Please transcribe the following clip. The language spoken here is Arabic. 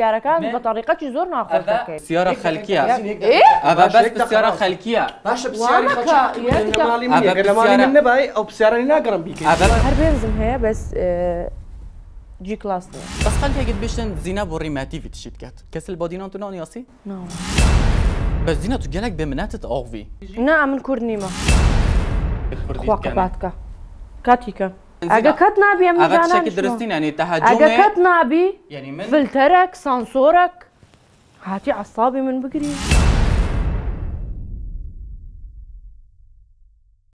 السياره كان بطريقه زورنا أبا سياره خلكيه ايه ابا بس بالسياره خلكيه باش بسياره خلكيه أبا مالي من انا باي او بسياره انا ناقرم بيك ابا هر بنزم هي بس جي كلاس بس خلت هيك بيشن زينه في تشيت كات كسل بودينون تنون ياسي نو بس زينه تجلك بمنات اوفي نعم من كورنيما خواقباتك كاتيكا اجاكات نابي يا هم اجاكات شکل درستین یعنی تهاجمه اگه کت يعني من فلترك سانسورك هاتي عصابي من بكري